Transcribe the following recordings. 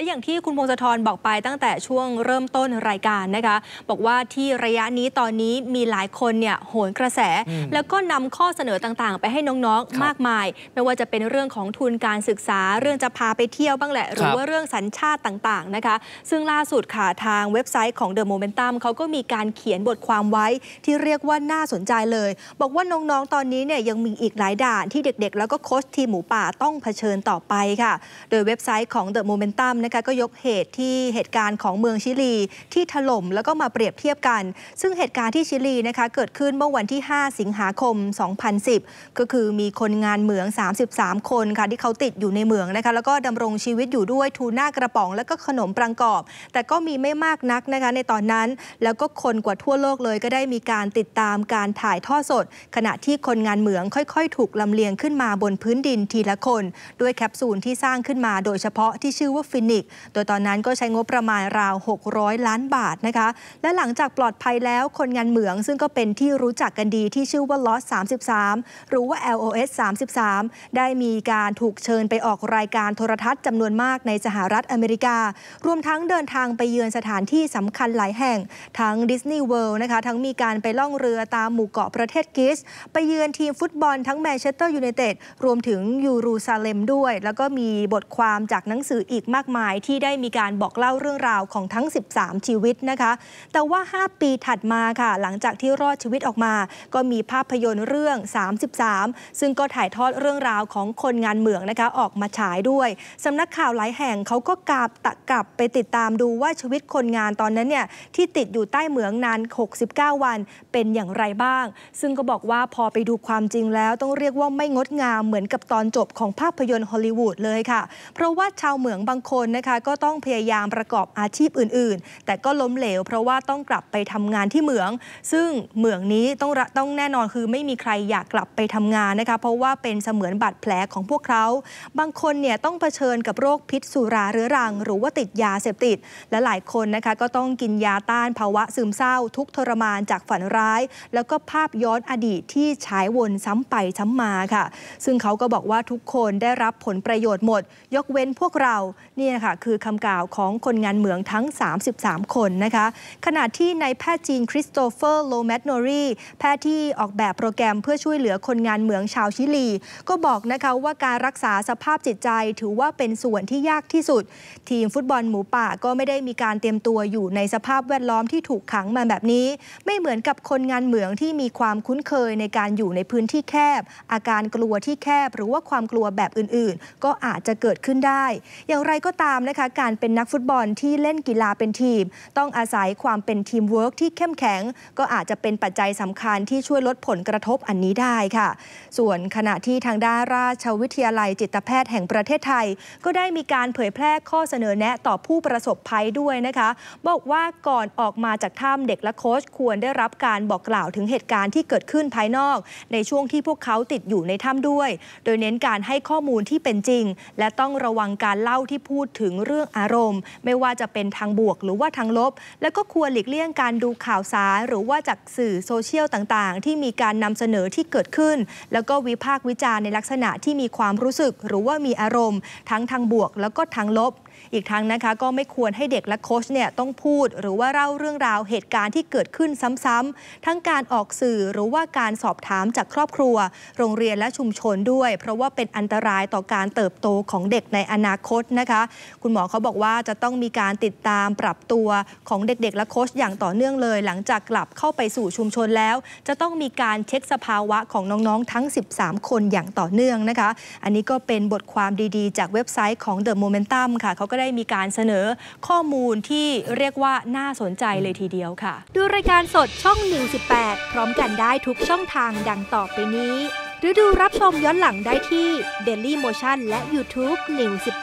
และอย่างที่คุณพงศธรบอกไปตั้งแต่ช่วงเริ่มต้นรายการนะคะ บอกว่าที่ระยะนี้ตอนนี้มีหลายคนเนี่ยโหนกระแส แล้วก็นำข้อเสนอต่างๆ ไปให้น้องๆมากมาย ไม่ว่าจะเป็นเรื่องของทุนการศึกษา เรื่องจะพาไปเที่ยวบ้างแหละ หรือว่าเรื่องสัญชาติต่าง ๆ นะคะ ซึ่งล่าสุดค่ะทางเว็บไซต์ของ The Momentum เขาก็มีการเขียนบทความไว้ที่เรียกว่าน่าสนใจเลย บอกว่าน้องๆตอนนี้เนี่ยยังมีอีกหลายด่าน ที่เด็กๆ แล้วก็โค้ชทีมหมูป่าต้องเผชิญต่อไปค่ะ โดยเว็บไซต์ของ The Momentum นะนะคะก็ยกเหตุที่เหตุการณ์ของเมืองชิลีที่ถล่มแล้วก็มาเปรียบเทียบกัน ซึ่งเหตุการณ์ที่ชิลีนะคะเกิดขึ้นเมื่อวันที่ 5 สิงหาคม 2010 ก็คือมีคนงานเหมือง 33 คนค่ะที่เขาติดอยู่ในเหมืองนะคะแล้วก็ดำรงชีวิตอยู่ด้วยทูน่ากระป๋อง และก็ขนมปรงกอบ แต่ก็มีไม่มากนักนะคะในตอนนั้นแล้วก็คนกว่าทั่วโลกเลย ก็ได้มีการติดตามการถ่ายทอดสด ขณะที่คนงานเหมืองค่อยๆ ถูกลำเลียงขึ้นมาบนพื้นดินทีละคน ด้วยแคปซูลที่สร้างขึ้นมาโดยเฉพาะที่ชื่อว่าฟินนิกโดยตอนนั้นก็ใช้งบประมาณราว 600 ล้านบาทนะคะ และหลังจากปลอดภัยแล้วคนงานเหมืองซึ่งก็เป็นที่รู้จักกันดีที่ชื่อว่าลอส33หรือว่า LOS 33ได้มีการถูกเชิญไปออกรายการโทรทัศน์จำนวนมากในสหรัฐอเมริกา รวมทั้งเดินทางไปเยือนสถานที่สำคัญหลายแห่ง ทั้งดิสนีย์เวิลด์นะคะทั้งมีการไปล่องเรือตามหมู่เกาะประเทศกิส ไปเยือนทีมฟุตบอลทั้งแมนเชสเตอร์ยูไนเต็ดรวมถึงยูรูซาเลมด้วย แล้วก็มีบทความจากหนังสืออีกมากมายายที่ได้มีการบอกเล่าเรื่องราวของทั้ง 13 ชีวิตนะคะ แต่ว่า 5 ปีถัดมาค่ะ หลังจากที่รอดชีวิตออกมา ก็มีภาพยนตร์เรื่อง 33 ซึ่งก็ถ่ายทอดเรื่องราวของคนงานเหมืองนะคะ ออกมาฉายด้วยสำนักข่าวหลายแห่งเขาก็กาบตะกลับไปติดตามดูว่าชีวิตคนงานตอนนั้นเนี่ยที่ติดอยู่ใต้เหมืองนาน 69 วันเป็นอย่างไรบ้าง ซึ่งก็บอกว่าพอไปดูความจริงแล้วต้องเรียกว่าไม่งดงามเหมือนกับตอนจบของภาพยนตร์ฮอลลีวูดเลยค่ะ เพราะว่าชาวเหมืองบางคนนะคะก็ต้องพยายามประกอบอาชีพอื่นๆ แต่ก็ล้มเหลว เพราะว่าต้องกลับไปทำงานที่เหมือง ซึ่งเหมืองนี้ต้องต้องแน่นอนคือไม่มีใครอยากกลับไปทำงานนะคะ เพราะว่าเป็นเสมือนบาดแผลของพวกเขา บางคนเนี่ยต้องเผชิญกับโรคพิษสุราเรื้อรัง หรือว่าติดยาเสพติด และหลายคนนะคะก็ต้องกินยาต้าน ภาวะซึมเศร้า ทุกทรมานจากฝันร้าย แล้วก็ภาพย้อนอดีตที่ฉายวนซ้ำไปซ้ำมาค่ะ ซึ่งเขาก็บอกว่าทุกคนได้รับผลประโยชน์หมด ยกเว้นพวกเราเนี่ยนะะคือคำกล่าวของคนงานเหมืองทั้ง 33 คนนะคะ ขณะที่นายแพทย์จีนคริสโตเฟอร์โลแมตโนรีแพทย์ที่ออกแบบโปรแกรมเพื่อช่วยเหลือคนงานเหมืองชาวชิลี ก็บอกนะคะว่าการรักษาสภาพจิตใจถือว่าเป็นส่วนที่ยากที่สุด ทีมฟุตบอลหมูป่าก็ไม่ได้มีการเตรียมตัวอยู่ในสภาพแวดล้อมที่ถูกขังมาแบบนี้ ไม่เหมือนกับคนงานเหมืองที่มีความคุ้นเคยในการอยู่ในพื้นที่แคบ อาการกลัวที่แคบ หรือว่าความกลัวแบบอื่นๆ ก็อาจจะเกิดขึ้นได้ อย่างไรก็ตามามนะคะการเป็นนักฟุตบอลที่เล่นกีฬาเป็นทีม ต้องอาศัยความเป็นทีมเวิร์กที่เข้มแข็ง ก็อาจจะเป็นปัจจัยสำคัญที่ช่วยลดผลกระทบอันนี้ได้ค่ะ ส่วนขณะที่ทางด้านราชวิทยาลัยจิตแพทย์แห่งประเทศไทย ก็ได้มีการเผยแพร่ข้อเสนอแนะต่อผู้ประสบภัยด้วยนะคะ บอกว่าก่อนออกมาจากถ้ำเด็กและโค้ชควรได้รับการบอกกล่าวถึงเหตุการณ์ที่เกิดขึ้นภายนอก ในช่วงที่พวกเขาติดอยู่ในถ้ำด้วย โดยเน้นการให้ข้อมูลที่เป็นจริง และต้องระวังการเล่าที่พูดถึงเรื่องอารมณ์ ไม่ว่าจะเป็นทางบวกหรือว่าทางลบ และก็ควรหลีกเลี่ยงการดูข่าวสารหรือว่าจากสื่อโซเชียลต่างๆที่มีการนำเสนอที่เกิดขึ้น แล้วก็วิพากษ์วิจารณ์ในลักษณะที่มีความรู้สึก หรือว่ามีอารมณ์ ทั้งทางบวกแล้วก็ทางลบอีกทั้งนะคะ ก็ไม่ควรให้เด็กและโค้ชเนี่ยต้องพูดหรือว่าเล่าเรื่องราวเหตุการณ์ที่เกิดขึ้นซ้ำๆทั้งการออกสื่อหรือว่าการสอบถามจากครอบครัว โรงเรียนและชุมชนด้วย เพราะว่าเป็นอันตรายต่อการเติบโตของเด็กในอนาคตนะคะ คุณหมอเขาบอกว่าจะต้องมีการติดตามปรับตัวของเด็กๆ และโค้ชอย่างต่อเนื่องเลย หลังจากกลับเข้าไปสู่ชุมชนแล้ว จะต้องมีการเช็คสภาวะของน้องๆทั้ง 13 คนอย่างต่อเนื่องนะคะ อันนี้ก็เป็นบทความดีๆ จากเว็บไซต์ของ The Momentum ค่ะเขาก็ได้มีการเสนอข้อมูลที่เรียกว่าน่าสนใจเลยทีเดียวค่ะ ดูรายการสดช่อง118พร้อมกันได้ทุกช่องทางดังต่อไปนี้ หรือดูรับชมย้อนหลังได้ที่ Daily Motion และ YouTube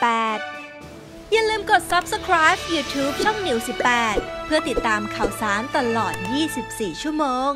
118อย่าลืมกด subscribe YouTube ช่องนิว18เพื่อติดตามข่าวสารตลอด 24 ชั่วโมง